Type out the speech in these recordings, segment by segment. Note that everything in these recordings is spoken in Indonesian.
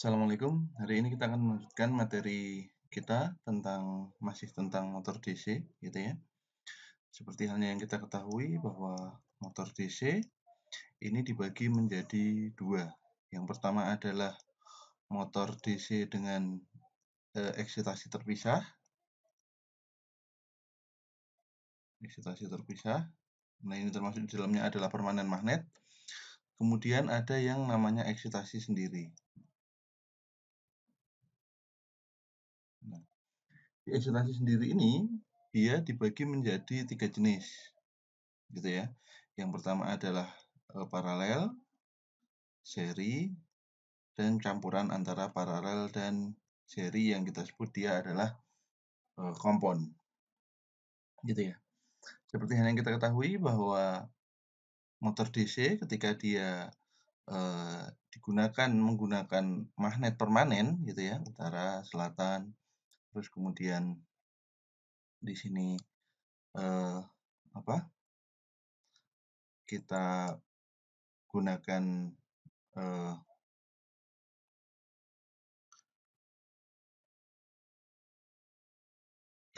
Assalamualaikum. Hari ini kita akan melanjutkan materi kita tentang masih tentang motor DC, gitu ya. Seperti halnya yang kita ketahui bahwa motor DC ini dibagi menjadi dua. Yang pertama adalah motor DC dengan e, eksitasi terpisah, eksitasi terpisah. Nah ini termasuk di dalamnya adalah permanen magnet. Kemudian ada yang namanya eksitasi sendiri. di sendiri ini dia dibagi menjadi tiga jenis gitu ya yang pertama adalah uh, paralel seri dan campuran antara paralel dan seri yang kita sebut dia adalah eh, kompon gitu ya seperti yang kita ketahui bahwa motor DC ketika dia e, digunakan menggunakan magnet permanen gitu ya utara selatan terus kemudian di sini eh, apa kita gunakan eh,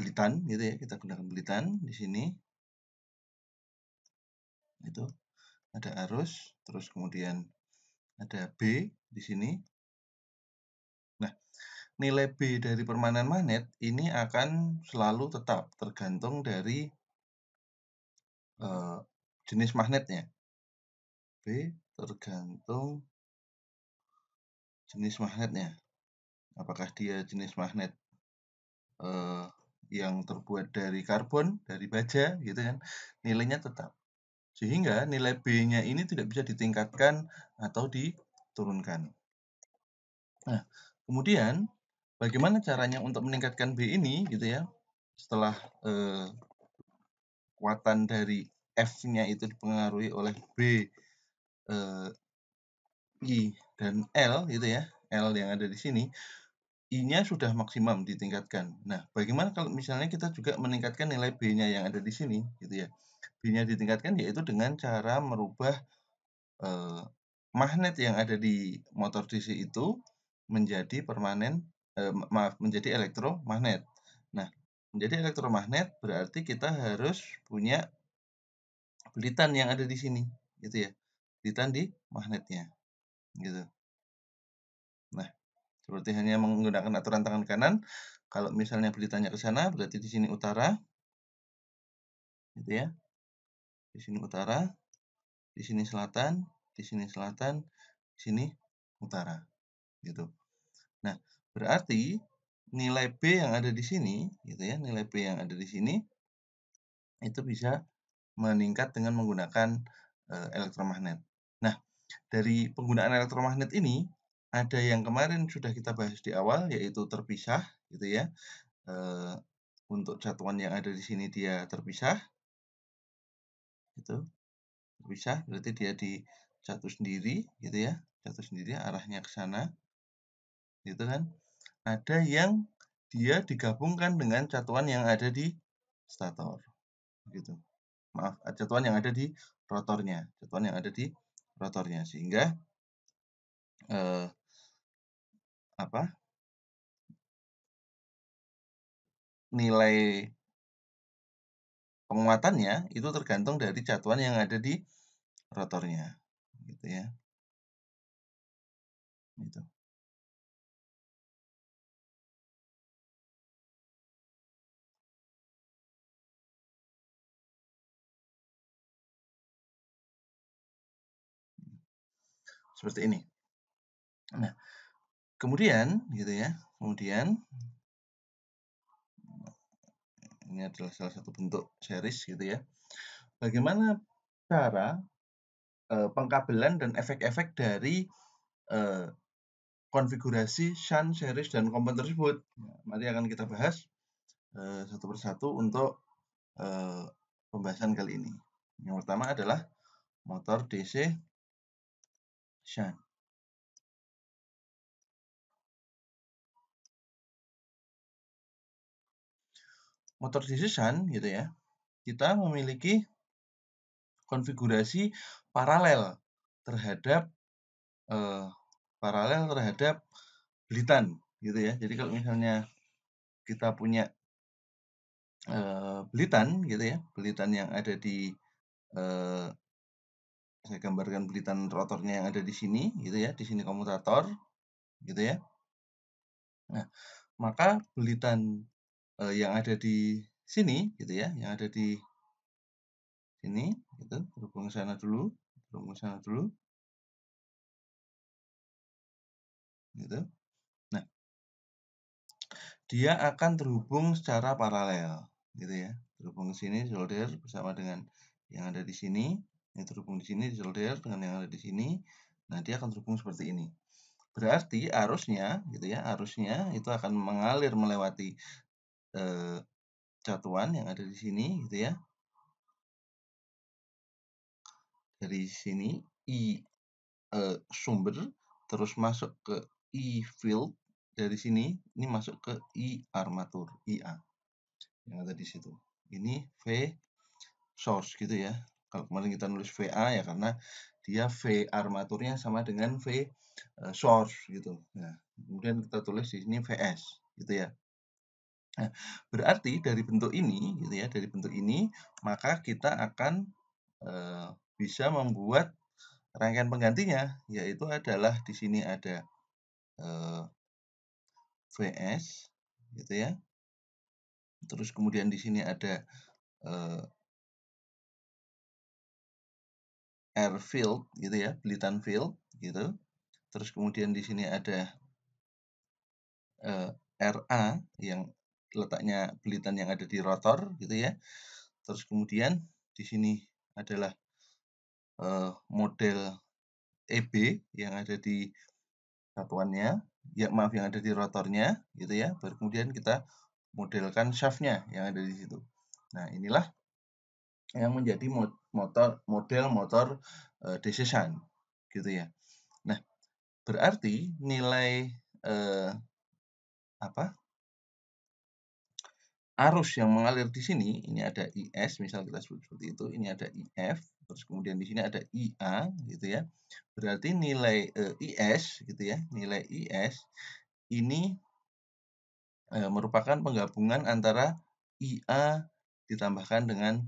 belitan gitu ya kita gunakan belitan di sini itu ada arus terus kemudian ada B di sini nilai B dari permanen magnet ini akan selalu tetap tergantung dari uh, jenis magnetnya. B tergantung jenis magnetnya. Apakah dia jenis magnet uh, yang terbuat dari karbon, dari baja gitu kan, nilainya tetap. Sehingga nilai B-nya ini tidak bisa ditingkatkan atau diturunkan. Nah, kemudian Bagaimana caranya untuk meningkatkan B ini gitu ya? Setelah eh, dari F-nya itu dipengaruhi oleh B, eh, I dan L gitu ya. L yang ada di sini I-nya sudah maksimum ditingkatkan. Nah, bagaimana kalau misalnya kita juga meningkatkan nilai B-nya yang ada di sini, gitu ya. B-nya ditingkatkan yaitu dengan cara merubah eh, magnet yang ada di motor DC itu menjadi permanen eh, maaf menjadi elektromagnet. Nah, menjadi elektromagnet berarti kita harus punya belitan yang ada di sini, gitu ya. Belitan di magnetnya, gitu. Nah, seperti hanya menggunakan aturan tangan kanan, kalau misalnya belitannya ke sana, berarti di sini utara, gitu ya. Di sini utara, di sini selatan, di sini selatan, di sini utara, gitu. Nah, Berarti nilai B yang ada di sini, gitu ya, nilai B yang ada di sini itu bisa meningkat dengan menggunakan e, elektromagnet. Nah, dari penggunaan elektromagnet ini ada yang kemarin sudah kita bahas di awal yaitu terpisah, gitu ya. E, untuk satuan yang ada di sini dia terpisah. Gitu. Terpisah berarti dia di satu sendiri, gitu ya. Satu sendiri arahnya ke sana. Gitu kan? ada yang dia digabungkan dengan catuan yang ada di stator. Gitu. Maaf, catuan yang ada di rotornya, catuan yang ada di rotornya sehingga eh, apa? nilai penguatannya itu tergantung dari catuan yang ada di rotornya gitu ya. Gitu. seperti ini. Nah, kemudian gitu ya, kemudian ini adalah salah satu bentuk series gitu ya. Bagaimana cara e, pengkabelan dan efek-efek dari e, konfigurasi shunt series dan komponen tersebut. Nah, mari akan kita bahas e, satu persatu untuk pembahasan kali ini. Yang pertama adalah motor DC Shan, motor decision gitu ya kita memiliki konfigurasi paralel terhadap eh, paralel terhadap belitan gitu ya jadi kalau misalnya kita punya eh, belitan gitu ya belitan yang ada di eh, saya gambarkan belitan rotornya yang ada di sini gitu ya di sini komutator gitu ya nah maka belitan eh, yang ada di sini gitu ya yang ada di sini gitu berhubung sana dulu berhubung sana dulu gitu nah dia akan terhubung secara paralel gitu ya terhubung ke sini solder bersama dengan yang ada di sini ini terhubung di sini solder dengan yang ada di sini nah dia akan terhubung seperti ini berarti arusnya gitu ya arusnya itu akan mengalir melewati eh, catuan yang ada di sini gitu ya dari sini i e, sumber terus masuk ke i field dari sini ini masuk ke i armatur ia yang ada di situ ini v source gitu ya kalau kemarin kita nulis VA ya karena dia V armaturnya sama dengan V eh, source gitu. ya. kemudian kita tulis di sini VS gitu ya. Nah, berarti dari bentuk ini gitu ya, dari bentuk ini maka kita akan uh, bisa membuat rangkaian penggantinya yaitu adalah di sini ada uh, eh, VS gitu ya. Terus kemudian di sini ada Airfield gitu ya, belitan Field gitu. Terus kemudian di sini ada uh, eh, RA yang letaknya belitan yang ada di rotor gitu ya. Terus kemudian di sini adalah uh, model EB yang ada di satuannya, ya maaf yang ada di rotornya gitu ya. Baru kemudian kita modelkan shaftnya yang ada di situ. Nah, inilah yang menjadi motor model motor uh, decision gitu ya. Nah, berarti nilai uh, apa? arus yang mengalir di sini ini ada IS misal kita sebut seperti itu, ini ada IF, terus kemudian di sini ada IA gitu ya. Berarti nilai uh, eh, IS gitu ya, nilai IS ini merupakan penggabungan antara IA ditambahkan dengan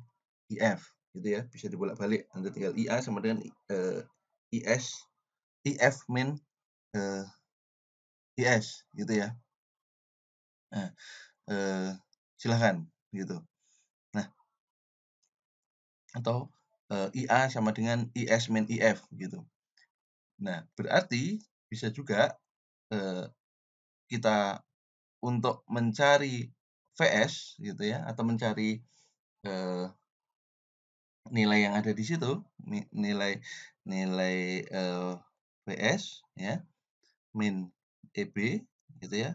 IF gitu ya bisa dibolak-balik nanti tinggal IA sama dengan uh, eh, IS IF min uh, eh, IS gitu ya nah, uh, eh, silahkan gitu nah atau uh, IA sama dengan IS min IF gitu nah berarti bisa juga uh, kita untuk mencari VS gitu ya atau mencari uh, nilai yang ada di situ nilai nilai uh, eh, PS ya min EB gitu ya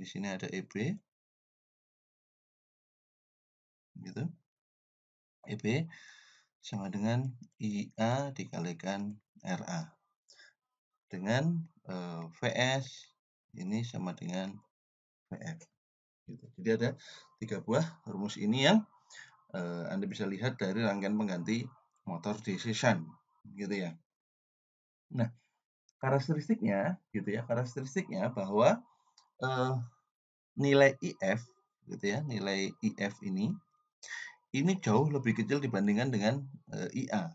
di sini ada EB gitu EB sama dengan IA dikalikan RA dengan uh, eh, VS ini sama dengan VF. Gitu. Jadi ada tiga buah rumus ini yang uh, Anda bisa lihat dari rangkaian pengganti motor decision gitu ya. Nah, karakteristiknya gitu ya, karakteristiknya bahwa uh, nilai IF gitu ya, nilai IF ini ini jauh lebih kecil dibandingkan dengan uh, IA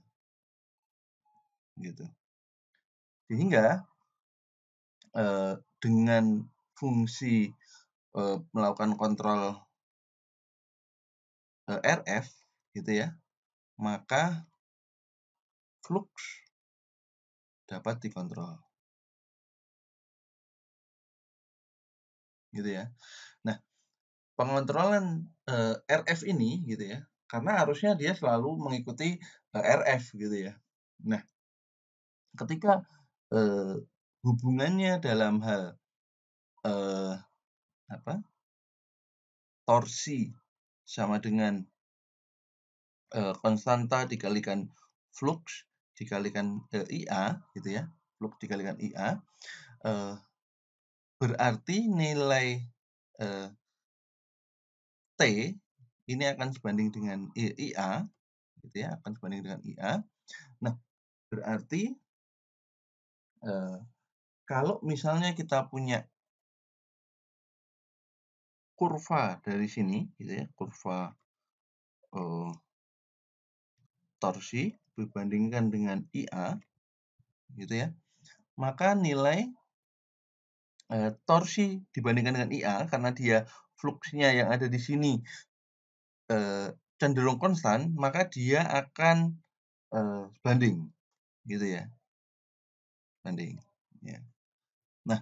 gitu sehingga eh, dengan fungsi eh, melakukan kontrol eh, RF gitu ya, maka flux dapat dikontrol. Gitu ya. Nah, pengontrolan RF ini gitu ya, karena harusnya dia selalu mengikuti RF gitu ya. Nah, ketika eh, hubungannya dalam hal eh, apa torsi sama dengan eh, konstanta dikalikan flux dikalikan eh, IA gitu ya flux dikalikan IA eh, berarti nilai eh, T ini akan sebanding dengan eh, IA gitu ya akan sebanding dengan IA nah berarti kalau misalnya kita punya kurva dari sini gitu ya kurva uh, torsi dibandingkan dengan IA gitu ya maka nilai uh, torsi dibandingkan dengan IA karena dia fluxnya yang ada di sini uh, cenderung konstan maka dia akan uh, banding gitu ya banding Ya. Nah,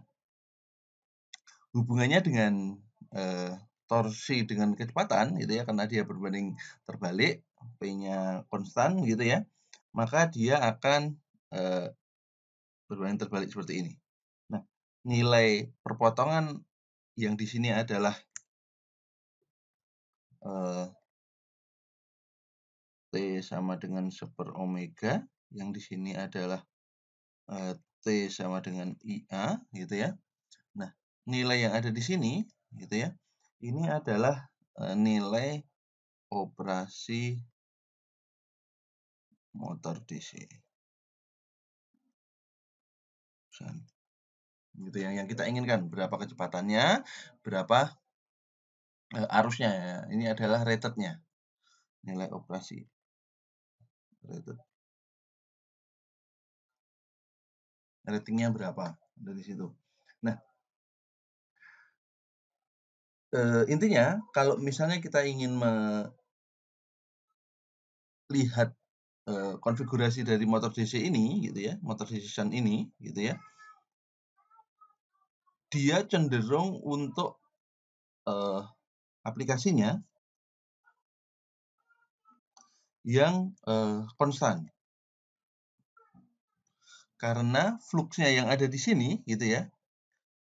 hubungannya dengan eh, torsi dengan kecepatan gitu ya karena dia berbanding terbalik p-nya konstan gitu ya maka dia akan eh, berbanding terbalik seperti ini nah nilai perpotongan yang di sini adalah eh, t sama dengan seper omega yang di sini adalah eh, T sama dengan IA gitu ya. Nah, nilai yang ada di sini gitu ya. Ini adalah eh, nilai operasi motor DC. Gitu yang yang kita inginkan, berapa kecepatannya, berapa eh, arusnya ya. Ini adalah ratednya. Nilai operasi rated ratingnya berapa dari situ. Nah, e, intinya kalau misalnya kita ingin melihat e, konfigurasi dari motor DC ini, gitu ya, motor decision ini, gitu ya, dia cenderung untuk e, aplikasinya yang konstan, karena fluxnya yang ada di sini gitu ya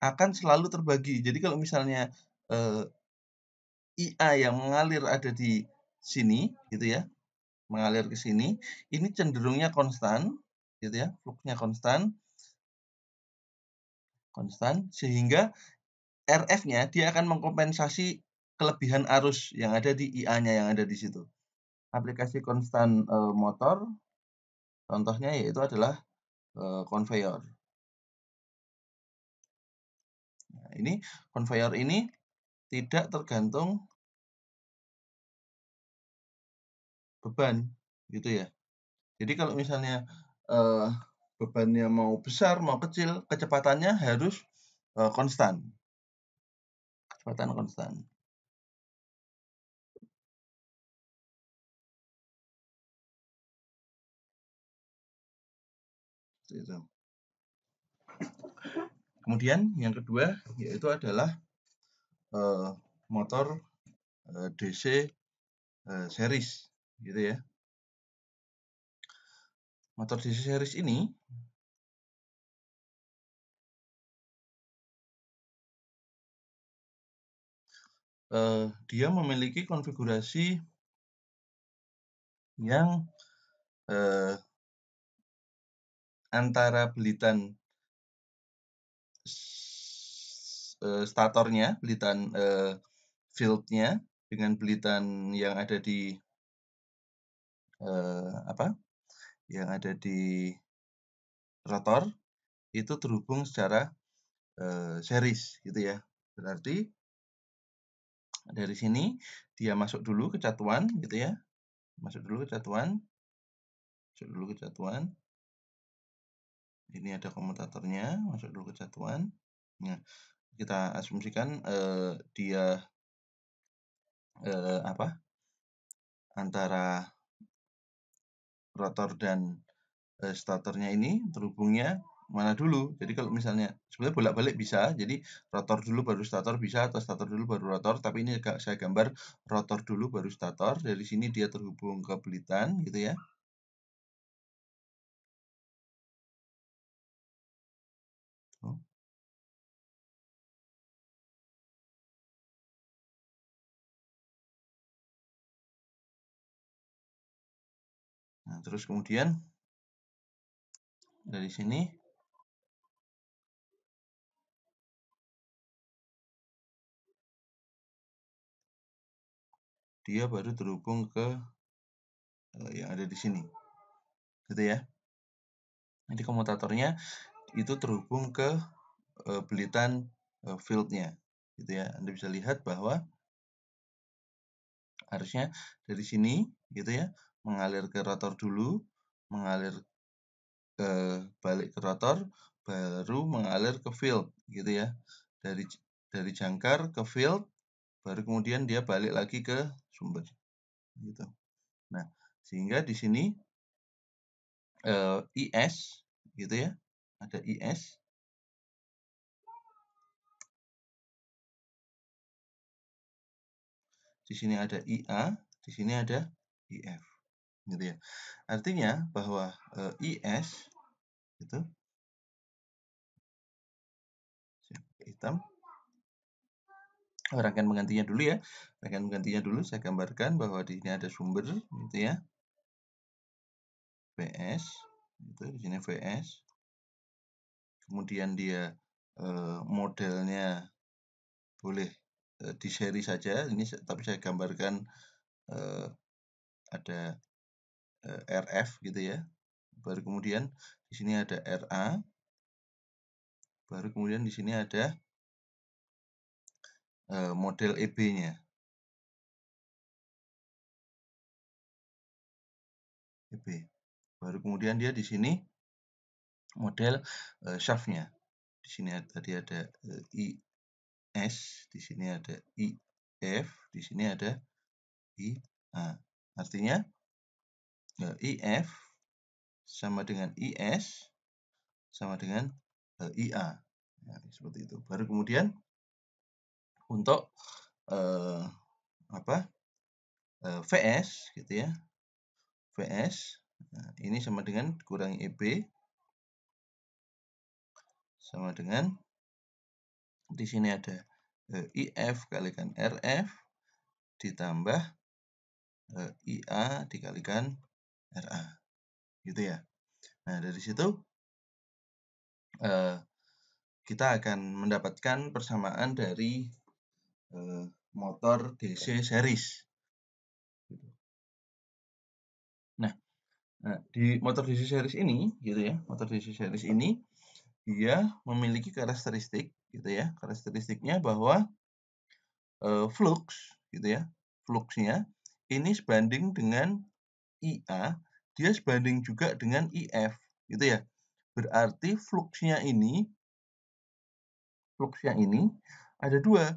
akan selalu terbagi. Jadi kalau misalnya eh, IA yang mengalir ada di sini gitu ya, mengalir ke sini, ini cenderungnya konstan gitu ya, fluxnya konstan konstan sehingga RF-nya dia akan mengkompensasi kelebihan arus yang ada di IA-nya yang ada di situ. Aplikasi konstan e, motor contohnya yaitu adalah Konveyor. Eh, conveyor. Nah, ini conveyor ini tidak tergantung beban gitu ya. Jadi kalau misalnya uh, bebannya mau besar mau kecil, kecepatannya harus uh, konstan. Kecepatan konstan. Gitu. Kemudian yang kedua yaitu adalah eh, motor eh, DC eh, series gitu ya. Motor DC series ini dia memiliki konfigurasi yang uh, antara belitan eh, statornya, belitan eh, fieldnya dengan belitan yang ada di eh, apa? Yang ada di rotor itu terhubung secara uh, series gitu ya. Berarti dari sini dia masuk dulu ke catuan, gitu ya. Masuk dulu ke catuan, Masuk dulu ke catuan ini ada komutatornya masuk dulu ke satuan nah ya, kita asumsikan eh, dia eh, apa antara rotor dan eh, statornya ini terhubungnya mana dulu jadi kalau misalnya sebenarnya bolak-balik bisa jadi rotor dulu baru stator bisa atau stator dulu baru rotor tapi ini saya gambar rotor dulu baru stator dari sini dia terhubung ke belitan gitu ya Nah, terus kemudian dari sini dia baru terhubung ke eh, yang ada di sini. Gitu ya. Jadi komutatornya itu terhubung ke eh, belitan eh, fieldnya gitu ya Anda bisa lihat bahwa harusnya dari sini gitu ya mengalir ke rotor dulu, mengalir ke balik ke rotor, baru mengalir ke field gitu ya. Dari dari jangkar ke field, baru kemudian dia balik lagi ke sumber gitu. Nah, sehingga di sini eh, IS gitu ya. Ada IS di sini ada IA, di sini ada IF gitu ya. Artinya bahwa e, eh, IS itu hitam Akan menggantinya dulu ya akan menggantinya dulu saya gambarkan bahwa di sini ada sumber gitu ya VS itu di sini VS kemudian dia e, modelnya boleh eh, di seri saja ini tapi saya gambarkan e, ada Eh, RF gitu ya. Baru kemudian di sini ada RA. Baru kemudian di sini ada eh, model EB-nya. EB. Baru kemudian dia di sini model eh, shaft-nya. Di sini tadi ada IS, di sini ada IF, di sini ada IA. Artinya Eh, IF sama dengan IS sama dengan eh, IA. Nah, ya, seperti itu. Baru kemudian untuk eh, apa eh, VS gitu ya. VS nah, ini sama dengan kurangi EB sama dengan di sini ada eh, IF kalikan RF ditambah eh, IA dikalikan RA gitu ya nah dari situ eh, kita akan mendapatkan persamaan dari eh, motor DC series gitu. nah, eh, di motor DC series ini gitu ya motor DC series ini dia memiliki karakteristik gitu ya karakteristiknya bahwa eh, flux gitu ya fluxnya ini sebanding dengan IA dia sebanding juga dengan IF gitu ya. Berarti fluxnya ini fluxnya ini ada dua,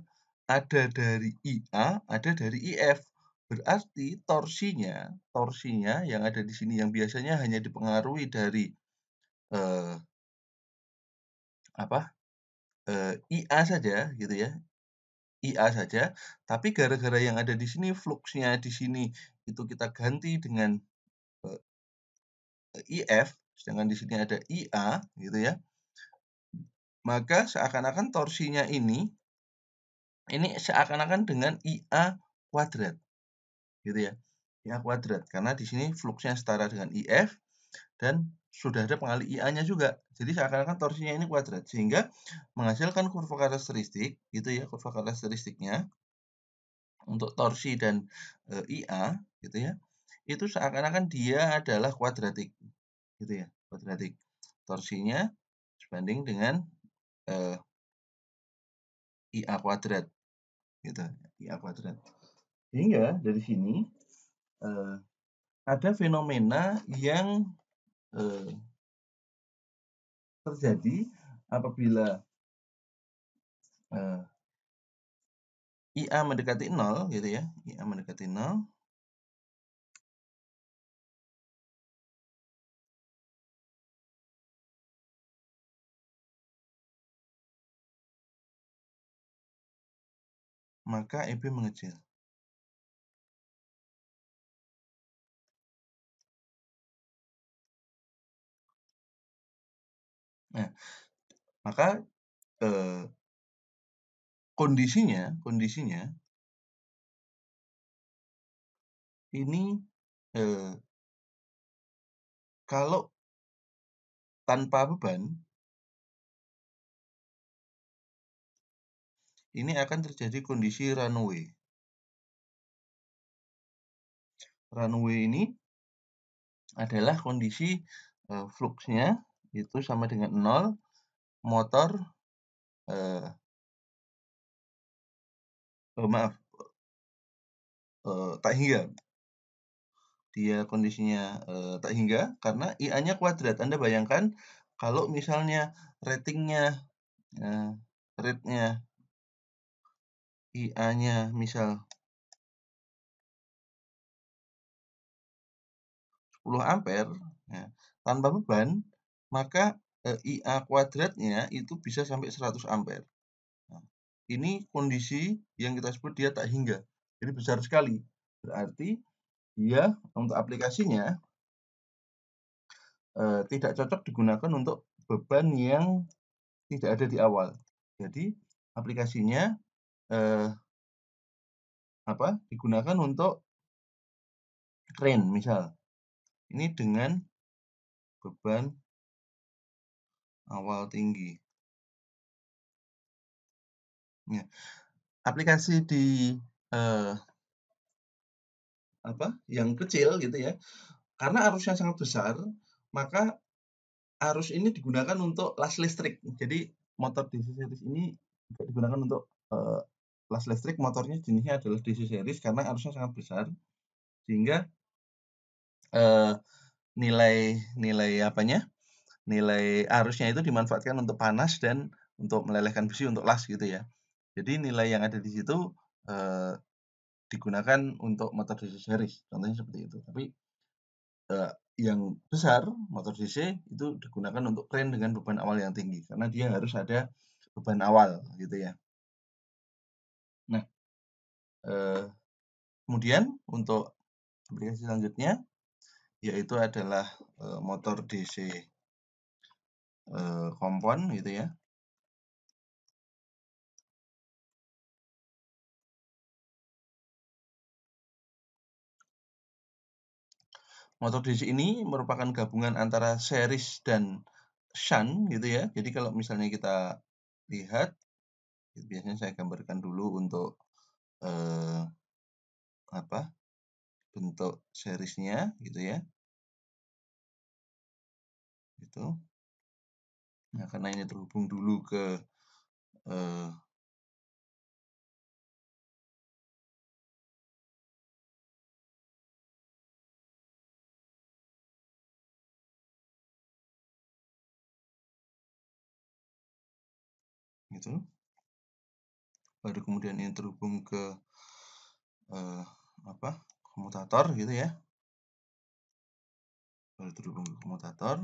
ada dari IA, ada dari IF. Berarti torsinya, torsinya yang ada di sini yang biasanya hanya dipengaruhi dari eh, apa? Eh, IA saja gitu ya. IA saja, tapi gara-gara yang ada di sini fluxnya di sini itu kita ganti dengan eh, eh, IF, sedangkan di sini ada IA, gitu ya. Maka seakan-akan torsinya ini, ini seakan-akan dengan IA kuadrat, gitu ya. IA kuadrat, karena di sini fluxnya setara dengan IF dan sudah ada pengali IA-nya juga. Jadi seakan-akan torsinya ini kuadrat sehingga menghasilkan kurva karakteristik gitu ya, kurva karakteristiknya untuk torsi dan e, IA gitu ya. Itu seakan-akan dia adalah kuadratik gitu ya, kuadratik. Torsinya sebanding dengan e, IA kuadrat gitu, IA kuadrat. Sehingga dari sini e, ada fenomena yang eh, terjadi apabila eh, IA mendekati 0 gitu ya IA mendekati 0 maka EB mengecil Nah, maka eh, kondisinya, kondisinya ini eh, kalau tanpa beban ini akan terjadi kondisi runway. Runway ini adalah kondisi uh, fluxnya itu sama dengan 0 motor eh, oh, maaf eh, tak hingga dia kondisinya eh, tak hingga karena IA-nya kuadrat Anda bayangkan kalau misalnya ratingnya eh, rate-nya IA-nya misal 10 ampere ya, tanpa beban maka eh, IA kuadratnya itu bisa sampai 100 ampere. Nah, ini kondisi yang kita sebut dia tak hingga. Jadi besar sekali. Berarti dia untuk aplikasinya eh, tidak cocok digunakan untuk beban yang tidak ada di awal. Jadi aplikasinya eh, apa digunakan untuk crane misal. Ini dengan beban awal tinggi. Ya. Aplikasi di eh, apa yang kecil gitu ya, karena arusnya sangat besar, maka arus ini digunakan untuk las listrik. Jadi motor DC series ini digunakan untuk eh, las listrik. Motornya jenisnya adalah DC series karena arusnya sangat besar, sehingga nilai-nilai eh, nilai, nilai apanya nilai arusnya itu dimanfaatkan untuk panas dan untuk melelehkan besi untuk las gitu ya. Jadi nilai yang ada di situ eh, digunakan untuk motor DC series, contohnya seperti itu. Tapi eh, yang besar motor DC itu digunakan untuk kren dengan beban awal yang tinggi karena dia harus ada beban awal gitu ya. Nah, eh, kemudian untuk aplikasi selanjutnya yaitu adalah eh, motor DC Eh, kompon gitu ya Motor DC ini merupakan gabungan antara series dan shunt gitu ya. Jadi kalau misalnya kita lihat, biasanya saya gambarkan dulu untuk eh, apa bentuk seriesnya gitu ya. Itu. Nah, karena ini terhubung dulu ke eh, gitu. Baru kemudian ini terhubung ke eh, apa? komutator gitu ya. Baru terhubung ke komutator.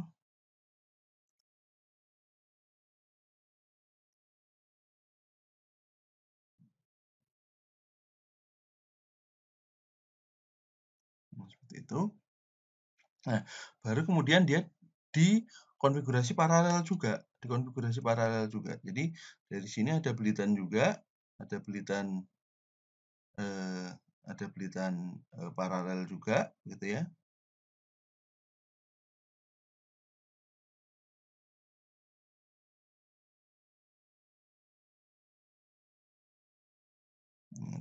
seperti itu. Nah, baru kemudian dia dikonfigurasi paralel juga, dikonfigurasi paralel juga. Jadi dari sini ada belitan juga, ada belitan eh, ada belitan eh, paralel juga, gitu ya.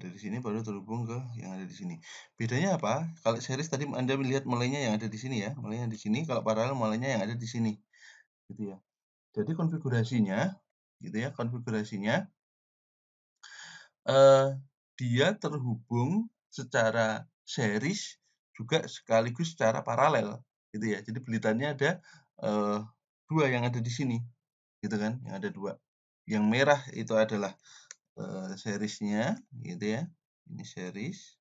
dari sini baru terhubung ke yang ada di sini. Bedanya apa? Kalau series tadi Anda melihat mulainya yang ada di sini ya, mulainya di sini, kalau paralel mulainya yang ada di sini. Gitu ya. Jadi konfigurasinya gitu ya, konfigurasinya eh dia terhubung secara series juga sekaligus secara paralel gitu ya. Jadi belitannya ada eh, dua yang ada di sini gitu kan, yang ada dua. Yang merah itu adalah Eh, seriesnya gitu ya ini series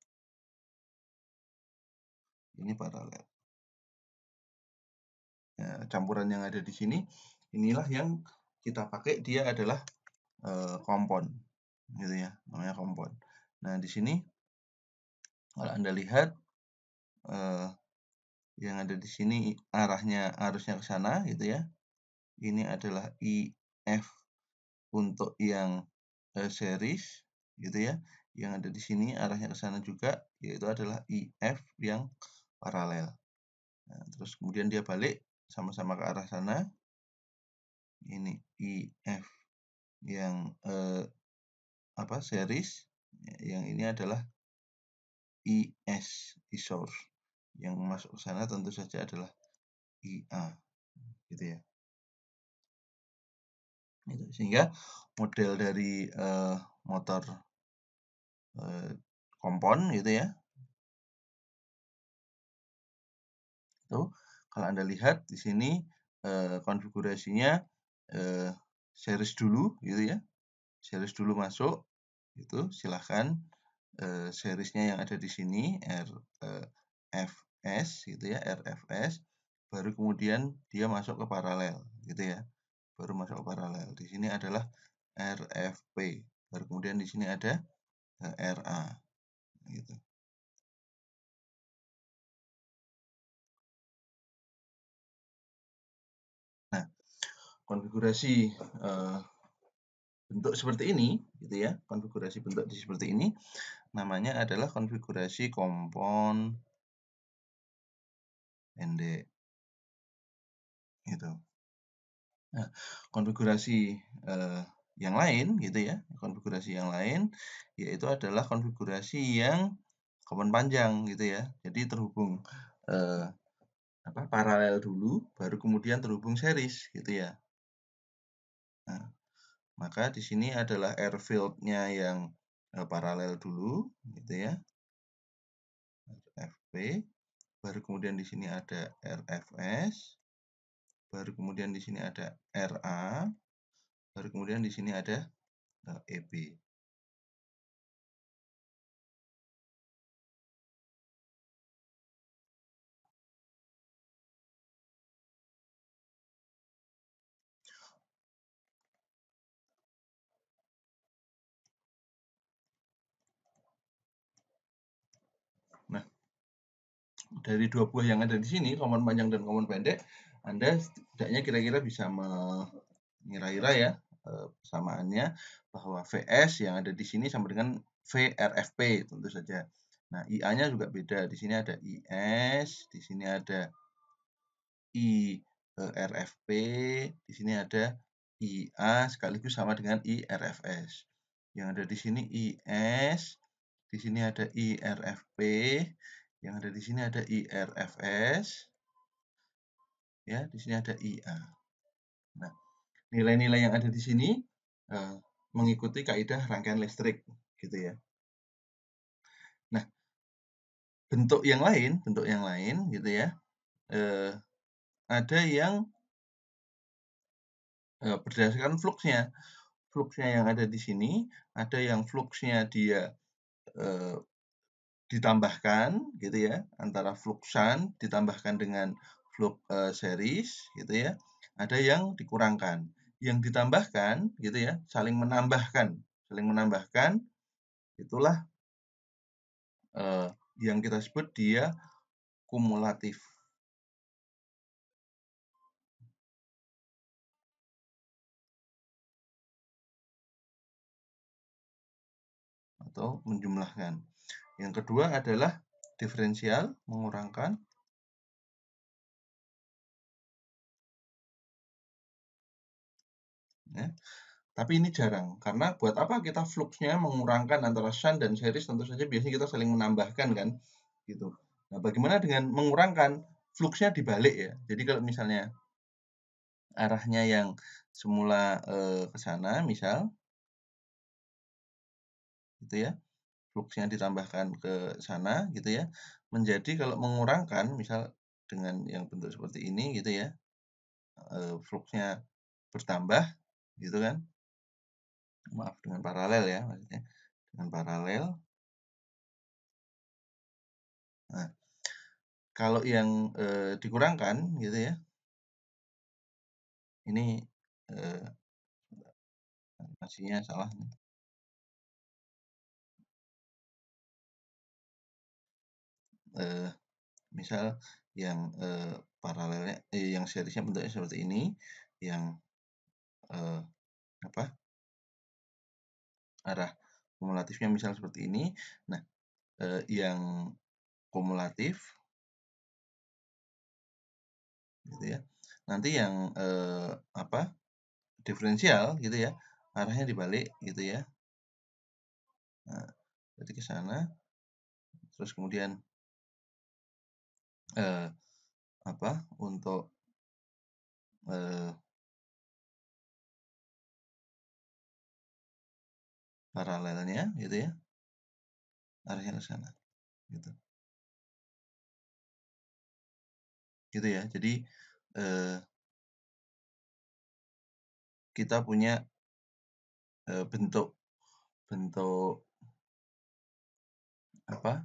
ini paralel nah, campuran yang ada di sini inilah yang kita pakai dia adalah uh, kompon gitu ya namanya kompon nah di sini kalau anda lihat uh, yang ada di sini arahnya arusnya ke sana gitu ya ini adalah IF untuk yang uh, series gitu ya yang ada di sini arahnya ke sana juga yaitu adalah IF e yang paralel nah, terus kemudian dia balik sama-sama ke arah sana ini IF e yang eh, apa series yang ini adalah IS e isor yang masuk ke sana tentu saja adalah IA gitu ya Gitu. sehingga model dari uh, motor uh, kompon gitu ya itu kalau anda lihat di sini uh, konfigurasinya uh, series dulu gitu ya series dulu masuk itu silahkan uh, seriesnya yang ada di sini RFS gitu ya RFS baru kemudian dia masuk ke paralel gitu ya baru masuk paralel. Di sini adalah RFP. Baru kemudian di sini ada eh, RA. Gitu. Nah, konfigurasi uh, bentuk seperti ini, gitu ya. Konfigurasi bentuk seperti ini namanya adalah konfigurasi kompon pendek gitu Nah, konfigurasi eh, yang lain gitu ya, konfigurasi yang lain yaitu adalah konfigurasi yang komen panjang gitu ya. Jadi terhubung eh, apa paralel dulu baru kemudian terhubung series gitu ya. Nah, maka di sini adalah air field-nya yang eh, paralel dulu gitu ya. FP baru kemudian di sini ada RFS baru kemudian di sini ada RA, baru kemudian di sini ada EB. Eh, e nah, dari dua buah yang ada di sini, komon panjang dan komon pendek, anda setidaknya kira-kira bisa mengira-ira ya eh, persamaannya bahwa VS yang ada di sini sama dengan VRFP tentu saja. Nah, IA-nya juga beda. Di sini ada IS, di sini ada IRFP, di sini ada IA sekaligus sama dengan IRFS. Yang ada di sini IS, di sini ada IRFP, yang ada di sini ada IRFS, ya di sini ada IA. Nah, nilai-nilai yang ada di sini eh, mengikuti kaidah rangkaian listrik gitu ya. Nah, bentuk yang lain, bentuk yang lain gitu ya. Eh, ada yang eh, berdasarkan fluxnya. Fluxnya yang ada di sini, ada yang fluxnya dia eh, ditambahkan gitu ya antara fluxan ditambahkan dengan blok e, eh, series gitu ya ada yang dikurangkan yang ditambahkan gitu ya saling menambahkan saling menambahkan itulah e, yang kita sebut dia kumulatif atau menjumlahkan. Yang kedua adalah diferensial mengurangkan. Ya. Tapi ini jarang, karena buat apa kita fluxnya mengurangkan antara shunt dan series tentu saja biasanya kita saling menambahkan kan gitu. Nah bagaimana dengan mengurangkan fluxnya dibalik ya. Jadi kalau misalnya arahnya yang semula e, ke sana misal gitu ya fluxnya ditambahkan ke sana gitu ya menjadi kalau mengurangkan misal dengan yang bentuk seperti ini gitu ya eh, fluxnya bertambah gitu kan maaf dengan paralel ya maksudnya dengan paralel nah kalau yang e, dikurangkan gitu ya ini e, eh, masihnya salah nih e, misal yang e, paralelnya eh, yang serisnya bentuknya seperti ini yang eh, apa arah kumulatifnya misal seperti ini. Nah, eh, yang kumulatif gitu ya. Nanti yang eh, apa? diferensial gitu ya, arahnya dibalik gitu ya. Nah, jadi ke sana terus kemudian eh apa untuk eh paralelnya gitu ya arahnya ke sana gitu gitu ya jadi eh, kita punya eh, bentuk bentuk apa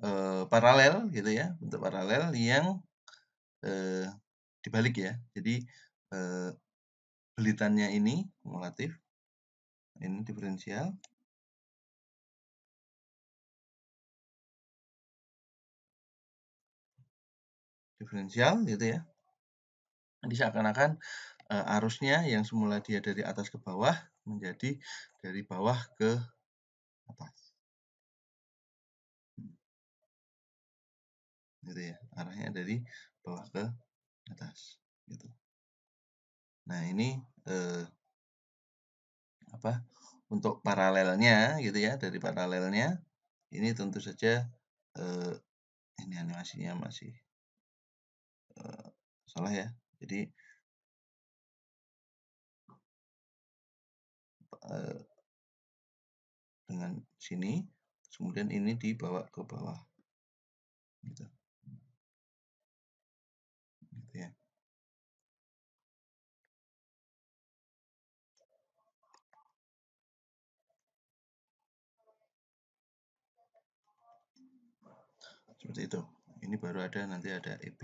eh, paralel gitu ya bentuk paralel yang eh, dibalik ya jadi eh, belitannya ini kumulatif ini diferensial diferensial gitu ya nanti seakan-akan e, arusnya yang semula dia dari atas ke bawah menjadi dari bawah ke atas hmm. gitu ya arahnya dari bawah ke atas gitu nah ini eh, apa untuk paralelnya gitu ya dari paralelnya ini tentu saja eh, ini animasinya masih eh, salah ya jadi eh, dengan sini kemudian ini dibawa ke bawah gitu. seperti itu ini baru ada nanti ada EB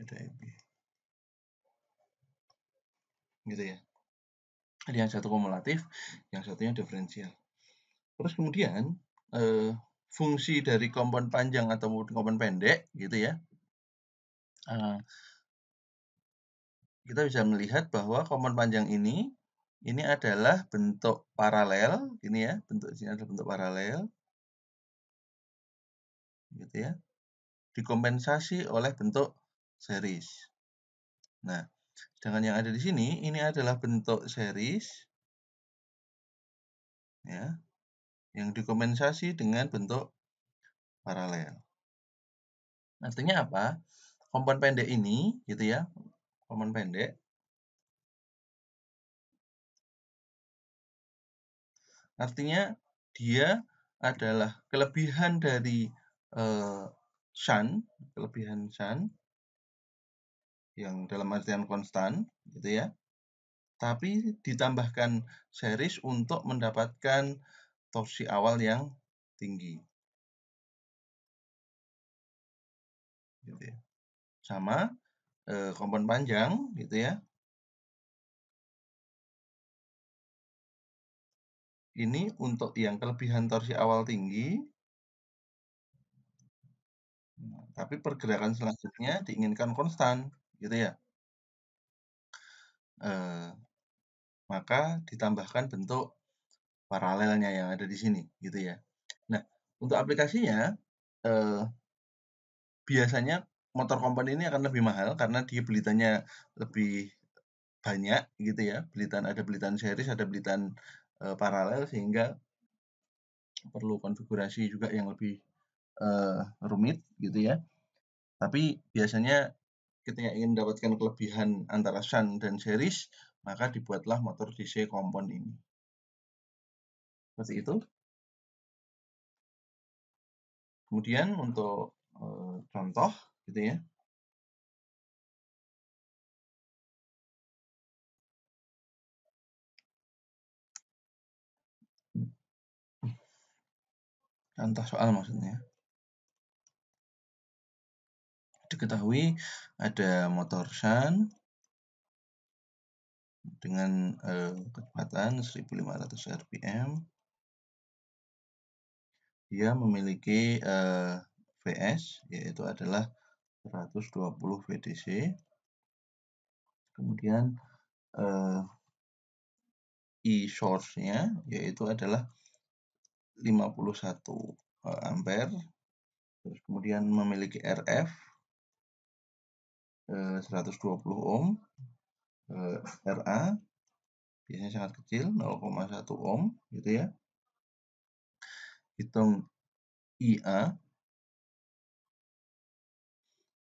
ada EB gitu ya Ada yang satu kumulatif yang satunya diferensial terus kemudian eh, fungsi dari kompon panjang atau kompon pendek gitu ya eh, kita bisa melihat bahwa kompon panjang ini ini adalah bentuk paralel, ini ya, bentuk sini adalah bentuk paralel. Gitu ya. Dikompensasi oleh bentuk series. Nah, sedangkan yang ada di sini ini adalah bentuk series ya, yang dikompensasi dengan bentuk paralel. Artinya apa? Komponen pendek ini gitu ya, komponen pendek Artinya dia adalah kelebihan dari uh, shan, kelebihan shan yang dalam artian konstan gitu ya. Tapi ditambahkan series untuk mendapatkan torsi awal yang tinggi. Gitu ya. Sama uh, eh, kompon panjang gitu ya. Ini untuk yang kelebihan torsi awal tinggi. Nah, tapi pergerakan selanjutnya diinginkan konstan, gitu ya. E, maka ditambahkan bentuk paralelnya yang ada di sini, gitu ya. Nah, untuk aplikasinya, e, biasanya motor kompon ini akan lebih mahal karena dia belitannya lebih banyak gitu ya belitan ada belitan series ada belitan e, paralel sehingga perlu konfigurasi juga yang lebih e, rumit gitu ya. Tapi biasanya ketika ingin mendapatkan kelebihan antara Sun dan series, maka dibuatlah motor DC kompon ini. Seperti itu. Kemudian untuk e, contoh gitu ya. Contoh soal maksudnya. Diketahui ada motor Shan dengan eh, kecepatan 1500 rpm. Dia memiliki eh, VS yaitu adalah 120 VDC. Kemudian eh, e source-nya yaitu adalah 51 eh, ampere terus kemudian memiliki RF 120 eh, ohm eh, RA biasanya sangat kecil 0,1 ohm gitu ya hitung IA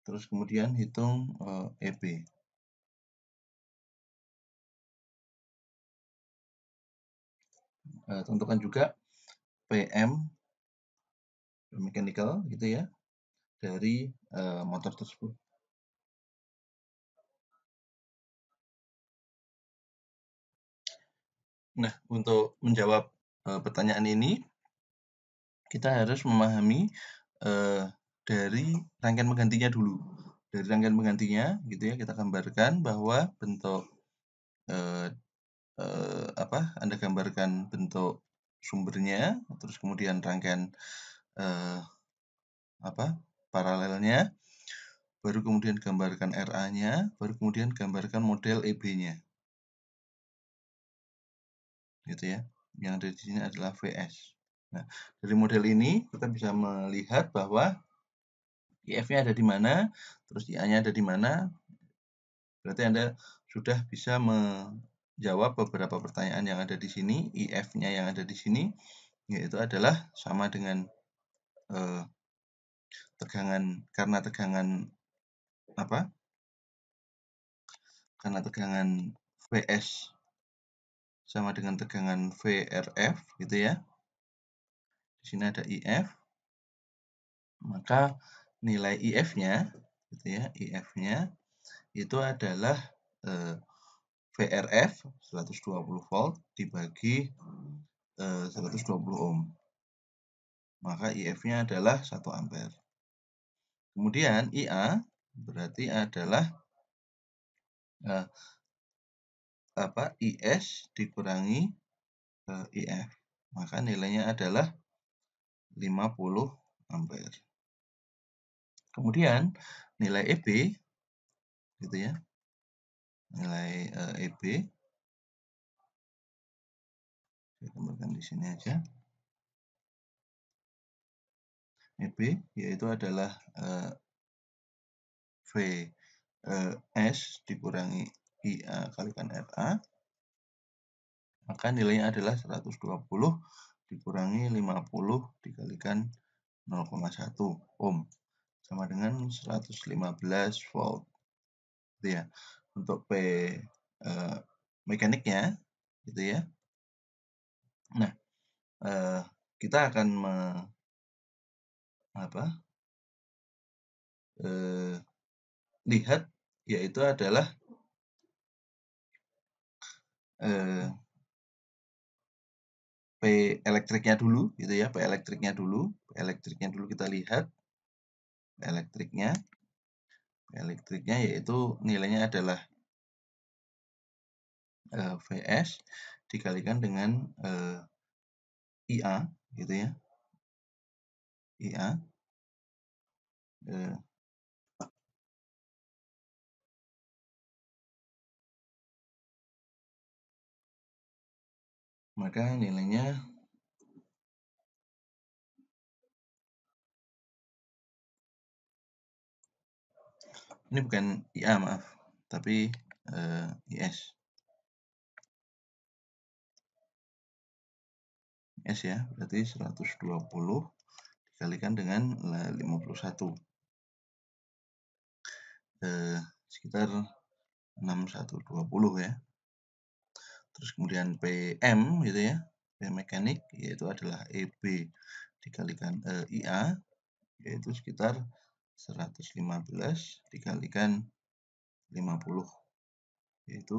terus kemudian hitung EB e tentukan juga PM mechanical gitu ya dari uh, motor tersebut. Nah, untuk menjawab uh, pertanyaan ini kita harus memahami uh, dari rangkaian penggantinya dulu. Dari rangkaian penggantinya gitu ya kita gambarkan bahwa bentuk uh, apa Anda gambarkan bentuk sumbernya, terus kemudian rangkaian eh, apa paralelnya, baru kemudian gambarkan RA-nya, baru kemudian gambarkan model EB-nya. Gitu ya. Yang ada di sini adalah VS. Nah, dari model ini kita bisa melihat bahwa IF-nya ada di mana, terus IA-nya ada di mana. Berarti Anda sudah bisa jawab beberapa pertanyaan yang ada di sini, IF-nya yang ada di sini, yaitu adalah sama dengan eh, tegangan karena tegangan apa? Karena tegangan VS sama dengan tegangan VRF gitu ya. Di sini ada IF. Maka nilai IF-nya gitu ya, IF-nya itu adalah eh, VRF 120 volt dibagi eh, 120 ohm. Maka IF-nya adalah 1 ampere. Kemudian IA berarti adalah eh, apa IS dikurangi eh, IF. Maka nilainya adalah 50 ampere. Kemudian nilai EB gitu ya nilai uh, eh, EB. Saya tambahkan di sini aja. EB yaitu adalah uh, V uh, S dikurangi IA kalikan RA. Maka nilainya adalah 120 dikurangi 50 dikalikan 0,1 ohm sama dengan 115 volt. Gitu ya untuk P uh, mekaniknya gitu ya. Nah, uh, kita akan me, apa? Uh, lihat yaitu adalah uh, P elektriknya dulu gitu ya P elektriknya dulu P elektriknya dulu kita lihat elektriknya Elektriknya yaitu nilainya adalah eh, VS dikalikan dengan eh, IA gitu ya. IA eh, maka nilainya ini bukan IA maaf tapi uh, eh, IS IS ya berarti 120 dikalikan dengan 51 uh, eh, sekitar 6120 ya terus kemudian PM gitu ya PM mekanik yaitu adalah EB dikalikan uh, eh, IA yaitu sekitar 115 dikalikan 50 yaitu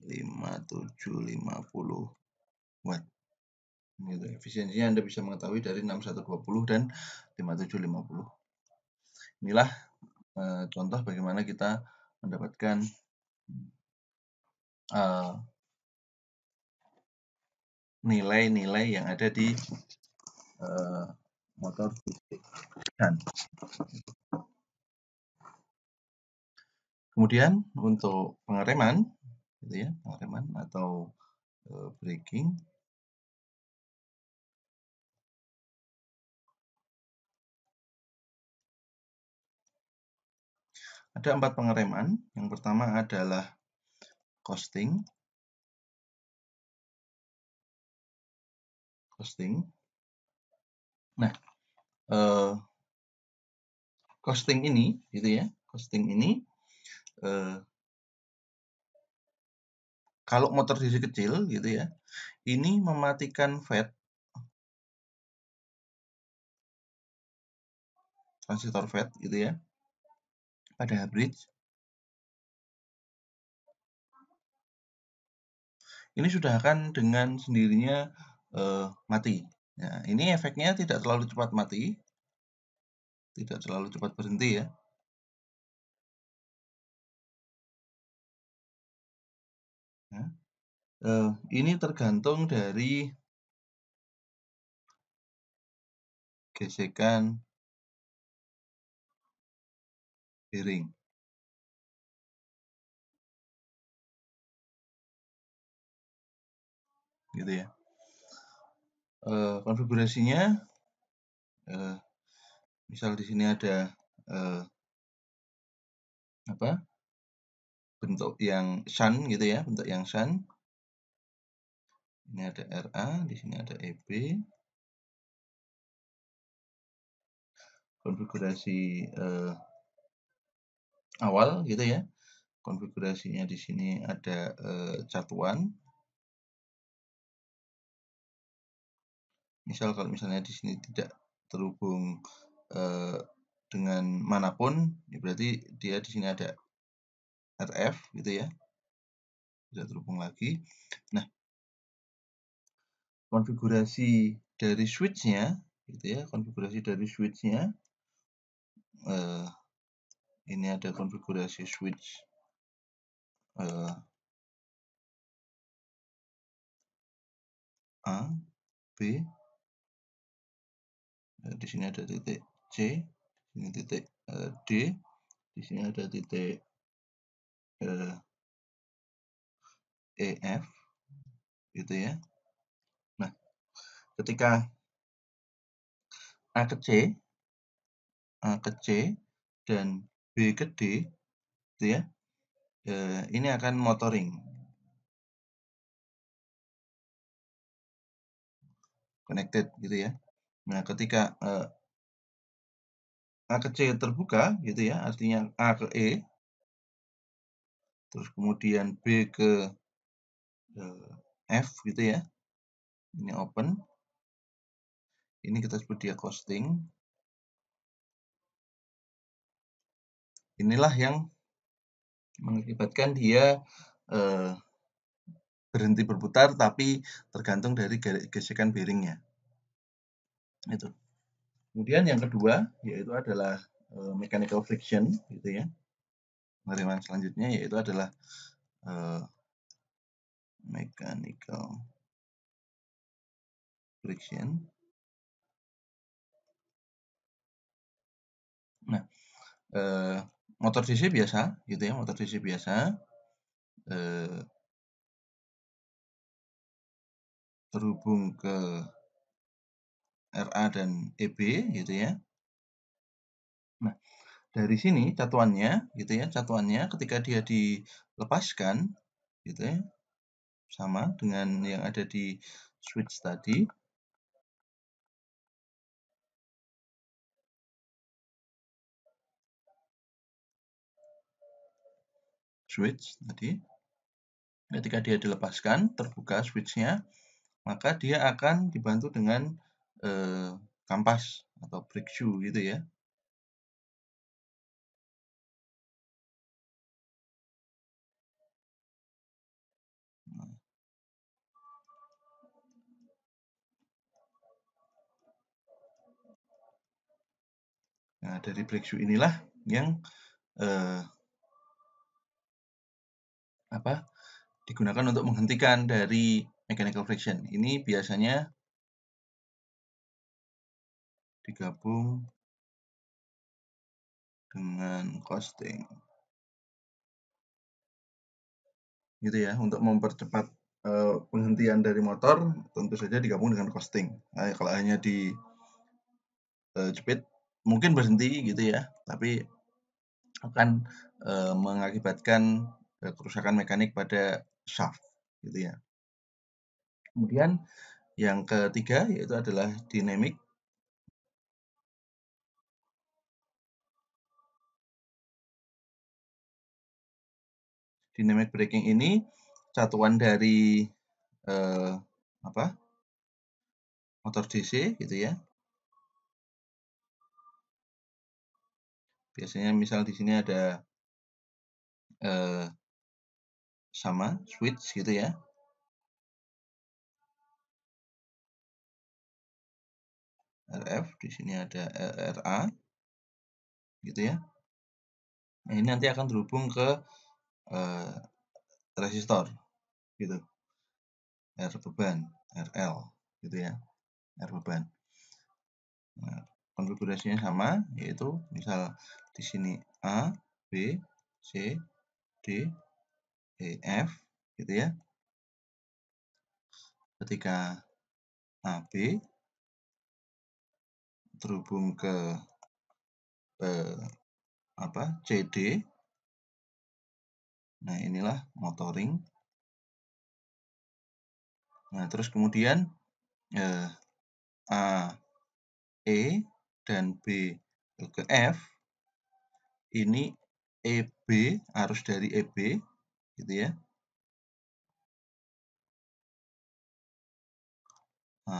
5750 watt gitu. efisiensinya Anda bisa mengetahui dari 6120 dan 5750 inilah e, contoh bagaimana kita mendapatkan eh, nilai-nilai e, yang ada di e, motor listrik dan kemudian untuk pengereman gitu ya pengereman atau e, braking ada empat pengereman. Yang pertama adalah costing. Costing. Nah, uh, costing ini gitu ya costing ini uh, kalau motor sisi kecil gitu ya ini mematikan fat transistor fat gitu ya pada bridge ini sudah akan dengan sendirinya uh, mati. Nah, ini efeknya tidak terlalu cepat mati, tidak terlalu cepat berhenti ya nah, ini tergantung dari gesekan piring gitu ya. Uh, konfigurasinya uh, misal di sini ada eh, apa bentuk yang sun gitu ya bentuk yang sun ini ada RA di sini ada EB konfigurasi eh, awal gitu ya konfigurasinya di sini ada eh, catuan misal kalau misalnya di sini tidak terhubung Eh, dengan manapun ya berarti dia di sini ada RF gitu ya tidak terhubung lagi nah konfigurasi dari switchnya gitu ya konfigurasi dari switchnya eh, ini ada konfigurasi switch eh, A B nah, di sini ada titik C ini titik uh, D di sini ada titik uh, eh, EF gitu ya nah ketika A ke C A ke C dan B ke D gitu ya uh, ini akan motoring connected gitu ya. Nah, ketika uh, A ke C terbuka gitu ya, artinya A ke E. Terus kemudian B ke eh, F gitu ya. Ini open. Ini kita sebut dia costing. Inilah yang mengakibatkan dia eh, berhenti berputar tapi tergantung dari gesekan bearingnya. Itu. Kemudian yang kedua yaitu adalah eh, mechanical friction gitu ya. Penerimaan selanjutnya yaitu adalah uh, mechanical friction. Nah, eh, motor DC biasa gitu ya, motor DC biasa eh, terhubung ke RA dan EB gitu ya. Nah, dari sini catuannya gitu ya, catuannya ketika dia dilepaskan gitu ya sama dengan yang ada di switch tadi. Switch tadi. Ketika dia dilepaskan, terbuka switchnya, maka dia akan dibantu dengan eh, kampas atau brick shoe gitu ya. Nah, dari shoe inilah yang eh, apa digunakan untuk menghentikan dari mechanical friction. Ini biasanya digabung dengan costing gitu ya untuk mempercepat uh, penghentian dari motor tentu saja digabung dengan costing nah, kalau hanya di uh, jepit mungkin berhenti gitu ya tapi akan uh, mengakibatkan uh, kerusakan mekanik pada shaft gitu ya kemudian yang ketiga yaitu adalah dynamic dynamic braking ini satuan dari eh, apa motor DC gitu ya biasanya misal di sini ada eh, sama switch gitu ya RF di sini ada RA gitu ya nah, ini nanti akan terhubung ke eh, resistor gitu R beban RL gitu ya R beban nah, konfigurasinya sama yaitu misal di sini A B C D E F gitu ya ketika AB terhubung ke eh, apa CD Nah, inilah motoring. Nah, terus kemudian eh, A, E, dan B ke F. Ini EB, arus dari EB, gitu ya.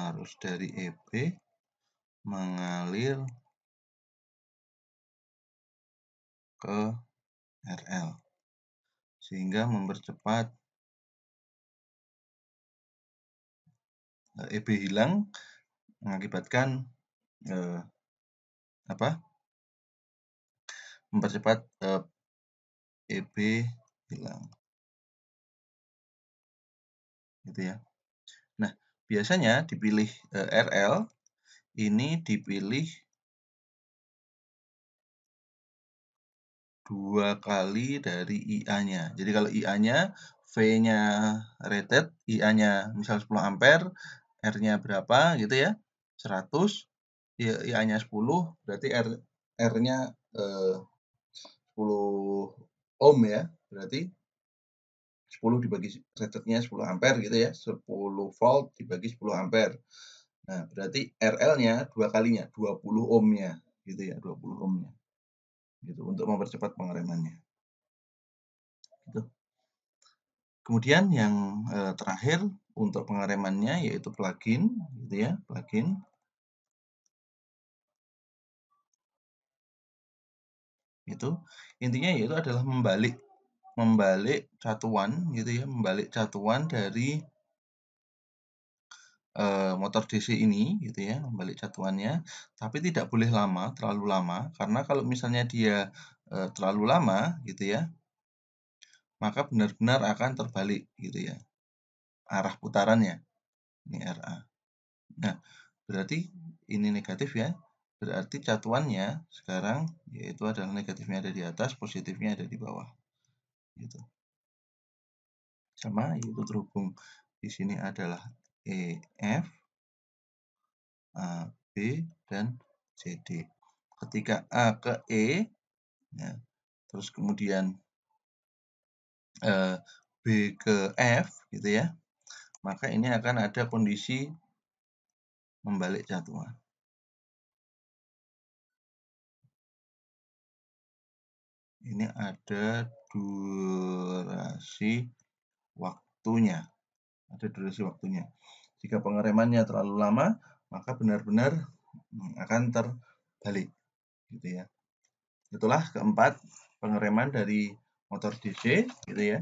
Arus dari EB mengalir ke RL sehingga mempercepat eh, EB hilang mengakibatkan eh, apa? Mempercepat eh, EB hilang. Gitu ya. Nah, biasanya dipilih eh, RL ini dipilih dua kali dari IA-nya. Jadi kalau IA-nya V-nya rated, IA-nya misal 10 ampere, R-nya berapa gitu ya? 100, IA-nya 10, berarti R R-nya eh, 10 ohm ya. Berarti 10 dibagi ratednya 10 ampere gitu ya. 10 volt dibagi 10 ampere. Nah, berarti RL-nya dua kalinya 20 ohm-nya gitu ya, 20 ohm-nya gitu untuk mempercepat pengeremannya. Gitu. Kemudian yang e, terakhir untuk pengeremannya yaitu plugin, gitu ya, plugin. Itu intinya yaitu adalah membalik membalik catuan, gitu ya, membalik catuan dari Eh, motor DC ini gitu ya balik catuannya. tapi tidak boleh lama terlalu lama karena kalau misalnya dia e, terlalu lama gitu ya maka benar-benar akan terbalik gitu ya arah putarannya ini RA nah berarti ini negatif ya berarti catuannya sekarang yaitu adalah negatifnya ada di atas positifnya ada di bawah gitu sama yaitu terhubung di sini adalah E, F, A, B dan C, D. Ketika A ke E, ya, terus kemudian eh, B ke F, gitu ya, maka ini akan ada kondisi membalik jadwal. Ini ada durasi waktunya ada durasi waktunya. Jika pengeremannya terlalu lama, maka benar-benar hmm, akan terbalik. Gitu ya. Itulah keempat pengereman dari motor DC, gitu ya.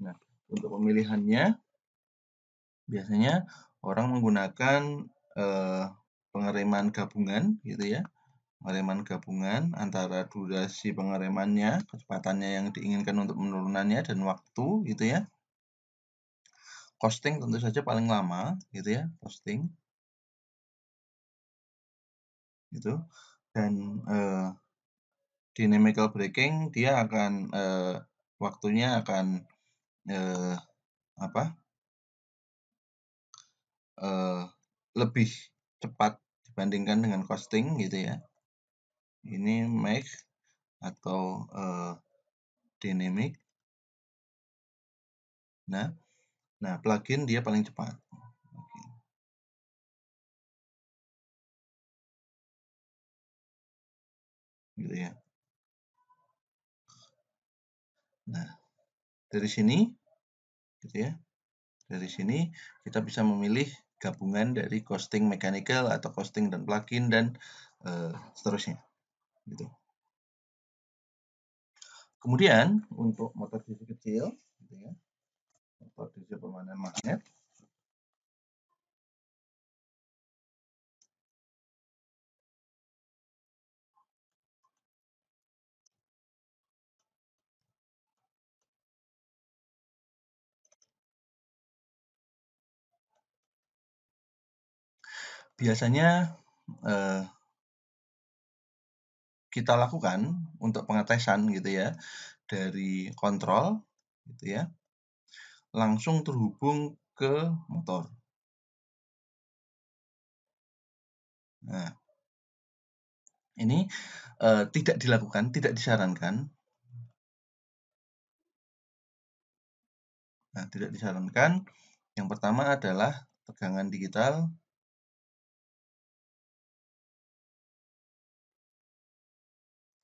Nah, untuk pemilihannya biasanya orang menggunakan eh, pengereman gabungan, gitu ya. Pengereman gabungan antara durasi pengeremannya, kecepatannya yang diinginkan untuk penurunannya dan waktu, gitu ya Costing tentu saja paling lama, gitu ya, costing. Gitu. Dan uh, eh, dynamical breaking dia akan uh, waktunya akan uh, apa? Uh, lebih cepat dibandingkan dengan costing gitu ya. Ini make atau uh, dynamic. Nah, Nah, plugin dia paling cepat. Gitu ya. Nah, dari sini gitu ya. Dari sini kita bisa memilih gabungan dari costing mechanical atau costing dan plugin dan e, seterusnya. Gitu. Kemudian untuk motor GP kecil, gitu ya, motor perlawanan magnet. Biasanya eh, kita lakukan untuk pengetesan gitu ya dari kontrol gitu ya langsung terhubung ke motor. Nah, ini e, tidak dilakukan, tidak disarankan. Nah, tidak disarankan. Yang pertama adalah tegangan digital.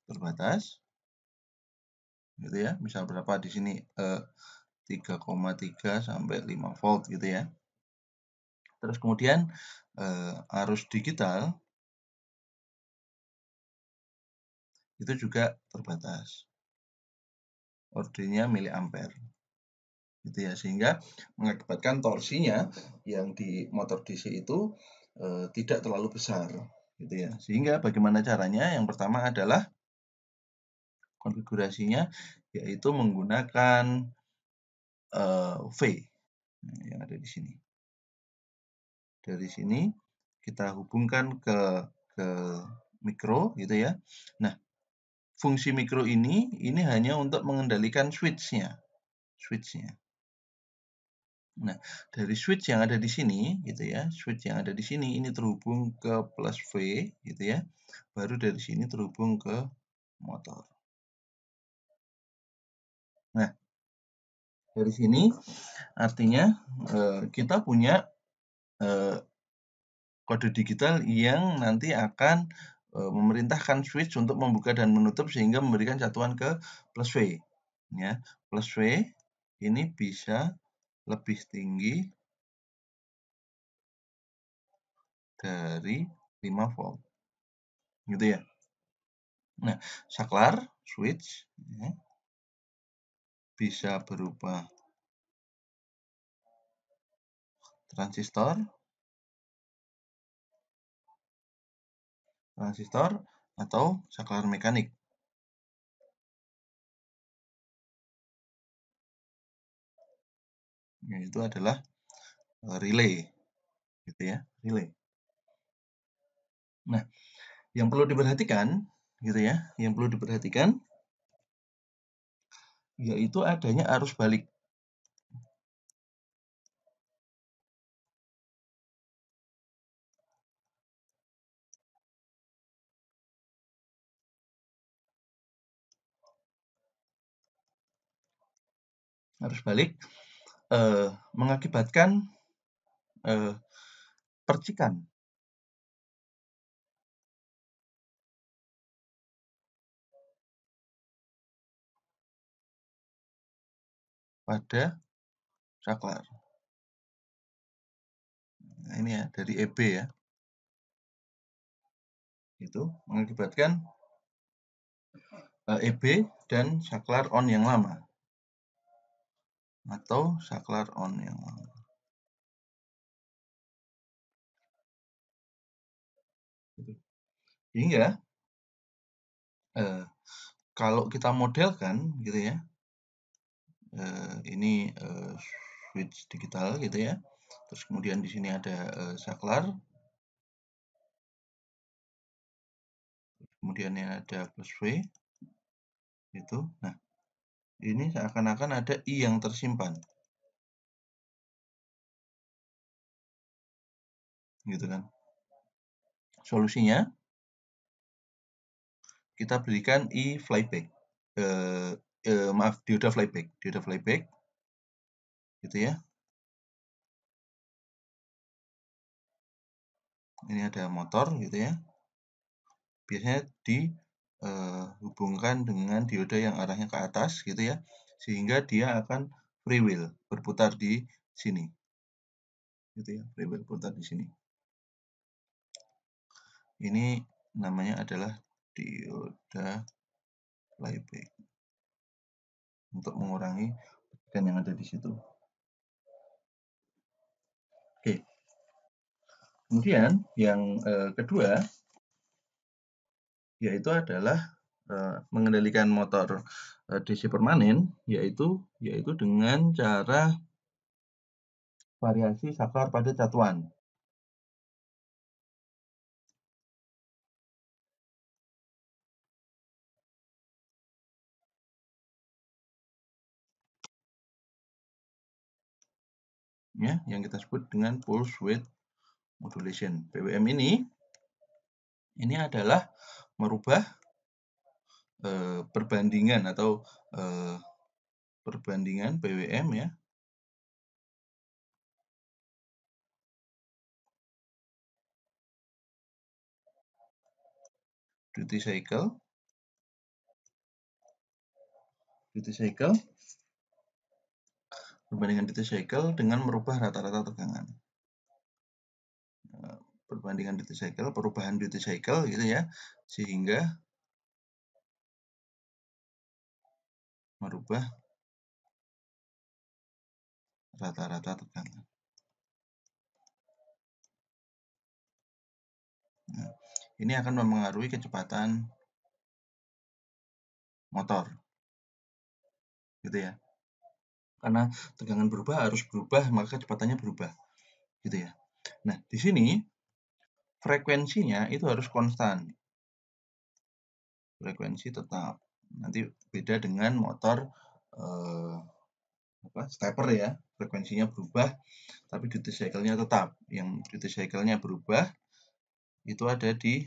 terbatas gitu ya misal berapa di sini eh, 3,3 sampai 5 volt gitu ya. Terus kemudian eh, arus digital itu juga terbatas. Ordenya ampere, Gitu ya, sehingga mengakibatkan torsinya yang di motor DC itu e, tidak terlalu besar gitu ya. Sehingga bagaimana caranya? Yang pertama adalah konfigurasinya yaitu menggunakan uh, V nah, yang ada di sini. Dari sini kita hubungkan ke ke mikro gitu ya. Nah, fungsi mikro ini ini hanya untuk mengendalikan switchnya, nya Switch-nya. Nah, dari switch yang ada di sini gitu ya, switch yang ada di sini ini terhubung ke plus V gitu ya. Baru dari sini terhubung ke motor. Nah, dari sini artinya eh, kita punya eh, kode digital yang nanti akan eh, memerintahkan switch untuk membuka dan menutup sehingga memberikan catuan ke plus V. Ya, plus V ini bisa lebih tinggi dari 5 volt. Gitu ya. Nah, saklar switch ya bisa berupa Transistor transistor atau saklar mekanik. Ya, itu adalah eh, relay. Gitu ya, relay. Nah, yang perlu diperhatikan gitu ya, yang perlu diperhatikan yaitu adanya arus balik. Arus balik eh, mengakibatkan eh, percikan pada saklar. Nah, ini ya dari EB ya. Itu mengakibatkan EB eh, e dan saklar on yang lama atau saklar on yang lama. Gitu. Hingga eh, kalau kita modelkan gitu ya, uh, ini uh, switch digital gitu ya terus kemudian di sini ada uh, eh, saklar kemudian yang ada plus V itu nah ini seakan-akan ada I yang tersimpan gitu kan solusinya kita berikan i flyback eh, maaf dioda flyback dioda flyback gitu ya ini ada motor gitu ya biasanya dihubungkan eh, dengan dioda yang arahnya ke atas gitu ya sehingga dia akan free wheel berputar di sini gitu ya free wheel berputar di sini ini namanya adalah dioda flyback untuk mengurangi bagian yang ada di situ. Oke. Kemudian yang eh, kedua yaitu adalah eh, mengendalikan motor eh, DC permanen yaitu yaitu dengan cara variasi saklar pada catuan. ya yang kita sebut dengan pulse width modulation. PWM ini ini adalah merubah e, perbandingan atau e, perbandingan PWM ya. Duty cycle duty cycle perbandingan duty cycle dengan merubah rata-rata tegangan. Nah, perbandingan duty cycle, perubahan duty cycle gitu ya, sehingga merubah rata-rata tegangan. Nah, ini akan mempengaruhi kecepatan motor. Gitu ya karena tegangan berubah harus berubah maka kecepatannya berubah gitu ya nah di sini frekuensinya itu harus konstan frekuensi tetap nanti beda dengan motor eh, apa stepper ya frekuensinya berubah tapi duty cycle-nya tetap yang duty cycle-nya berubah itu ada di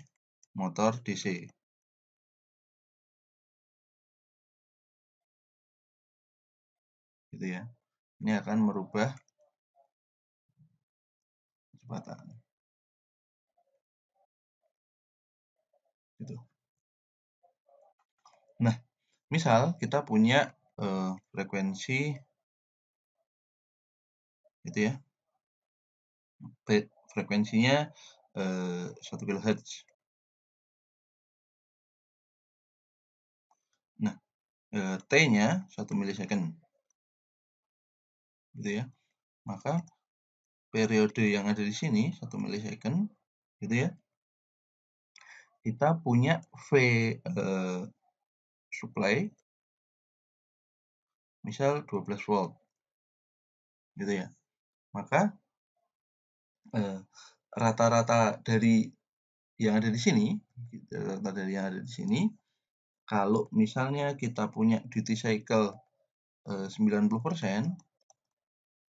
motor DC gitu ya ini akan merubah kecepatan gitu nah misal kita punya eh, frekuensi gitu ya frekuensinya eh, 1 kHz Nah, eh, T-nya 1 milisecond gitu ya maka periode yang ada di sini satu milisecond gitu ya kita punya V uh, supply misal 12 volt gitu ya maka eh, rata-rata uh, dari yang ada di sini rata-rata dari yang ada di sini kalau misalnya kita punya duty cycle eh, puluh 90%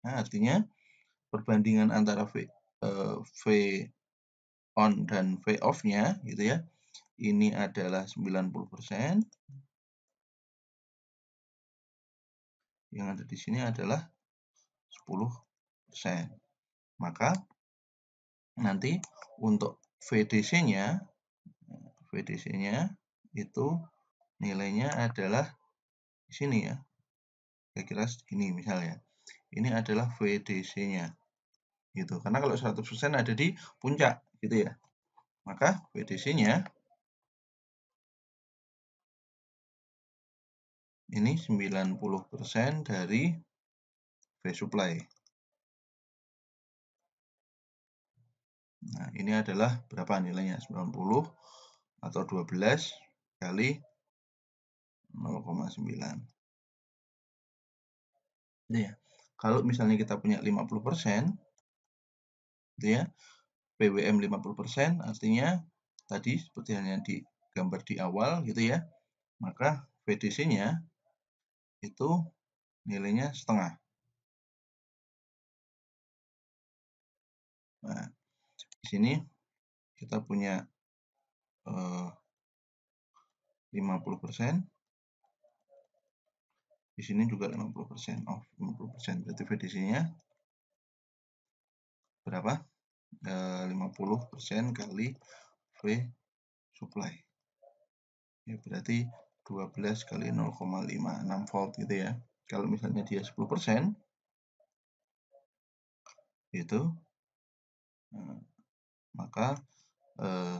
Nah, artinya perbandingan antara V, eh, v on dan V off-nya gitu ya. Ini adalah 90%. Yang ada di sini adalah 10%. Maka nanti untuk VDC-nya VDC-nya itu nilainya adalah di sini ya. Kira-kira segini misalnya ini adalah VDC-nya. Gitu. Karena kalau 100% ada di puncak, gitu ya. Maka VDC-nya ini 90% dari V supply. Nah, ini adalah berapa nilainya? 90 atau 12 kali 0,9. Ini ya. Kalau misalnya kita punya 50%, gitu ya, PWM 50%, artinya tadi seperti yang di gambar di awal gitu ya, maka VDC-nya itu nilainya setengah. Nah, di sini kita punya eh, 50%, di sini juga 50% off 50%. Berarti VDC-nya berapa? E, eh, 50% kali V supply. Ya, berarti 12 kali 0,56 volt gitu ya. Kalau misalnya dia 10% itu eh, maka eh,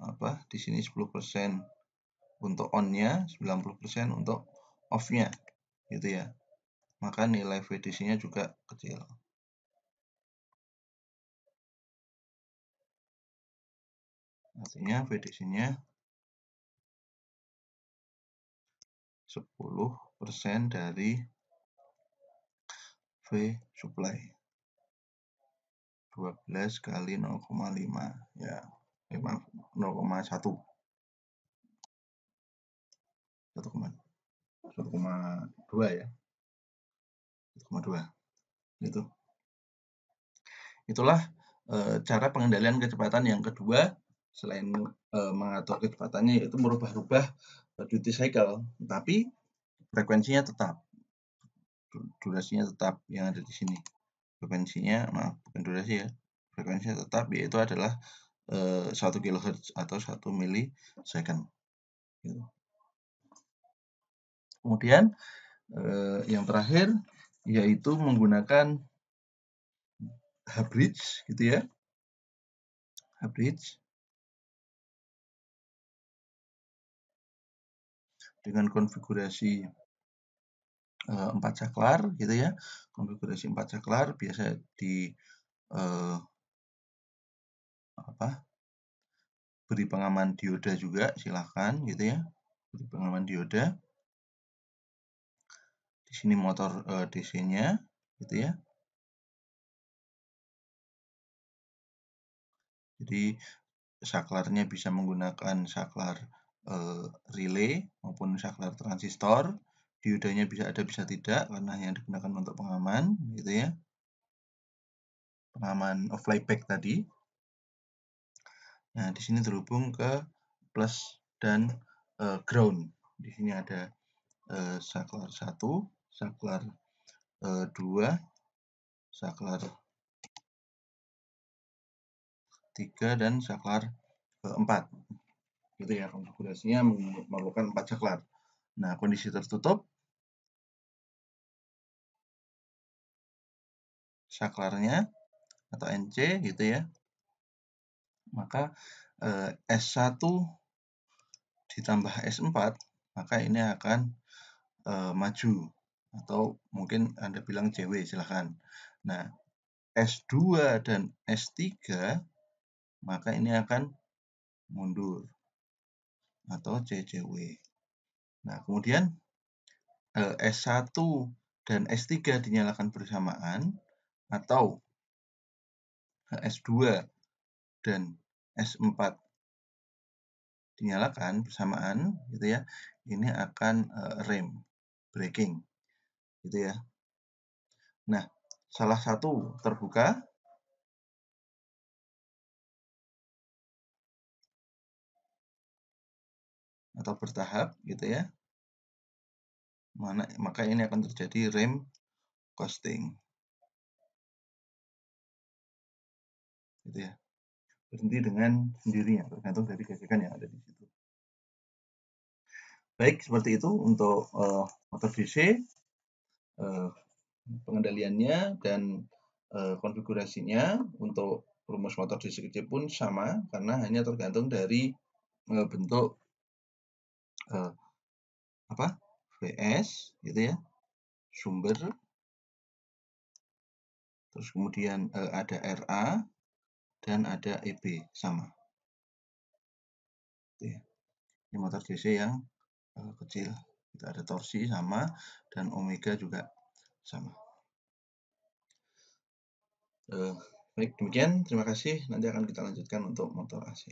apa di sini 10% untuk on-nya, 90% untuk off-nya gitu ya maka nilai VDC-nya juga kecil artinya VDC-nya 10% dari V supply 12 kali 0,5 ya 0,1 1,2 1,2 ya 1,2 itu itulah e, cara pengendalian kecepatan yang kedua selain e, mengatur kecepatannya yaitu merubah-rubah eh, duty cycle tapi frekuensinya tetap durasinya tetap yang ada di sini frekuensinya maaf bukan durasi ya frekuensinya tetap yaitu adalah satu 1 kHz atau 1 mili gitu. Kemudian eh, yang terakhir yaitu menggunakan bridge gitu ya. bridge dengan konfigurasi eh, empat caklar gitu ya konfigurasi empat caklar biasa di eh, apa beri pengaman dioda juga silahkan gitu ya beri pengaman dioda di sini motor uh, eh, DC-nya gitu ya jadi saklarnya bisa menggunakan saklar uh, relay maupun saklar transistor diodanya bisa ada bisa tidak karena yang digunakan untuk pengaman gitu ya pengaman flyback tadi nah di sini terhubung ke plus dan uh, ground di sini ada saklar 1 saklar eh, 2, saklar 3, dan saklar keempat. Eh, gitu ya, konfigurasinya memerlukan 4 saklar. Nah, kondisi tertutup, saklarnya atau NC gitu ya. Maka eh, S1 ditambah S4, maka ini akan eh, maju atau mungkin Anda bilang CW silahkan. Nah, S2 dan S3 maka ini akan mundur atau CCW. Nah, kemudian eh, S1 dan S3 dinyalakan bersamaan atau eh, S2 dan S4 dinyalakan bersamaan gitu ya. Ini akan eh, rem breaking gitu ya. Nah, salah satu terbuka atau bertahap gitu ya. Mana maka ini akan terjadi rem costing. Gitu ya. Berhenti dengan sendirinya tergantung dari gesekan yang ada di situ. Baik, seperti itu untuk uh, motor DC. Eh, pengendaliannya dan eh, konfigurasinya untuk rumus motor di kecil pun sama karena hanya tergantung dari eh, bentuk apa VS gitu ya sumber terus kemudian ada RA dan ada EB sama gitu ya. ini motor DC yang kecil itu ada torsi sama dan omega juga sama. uh, baik demikian, terima kasih. Nanti akan kita lanjutkan untuk motor AC.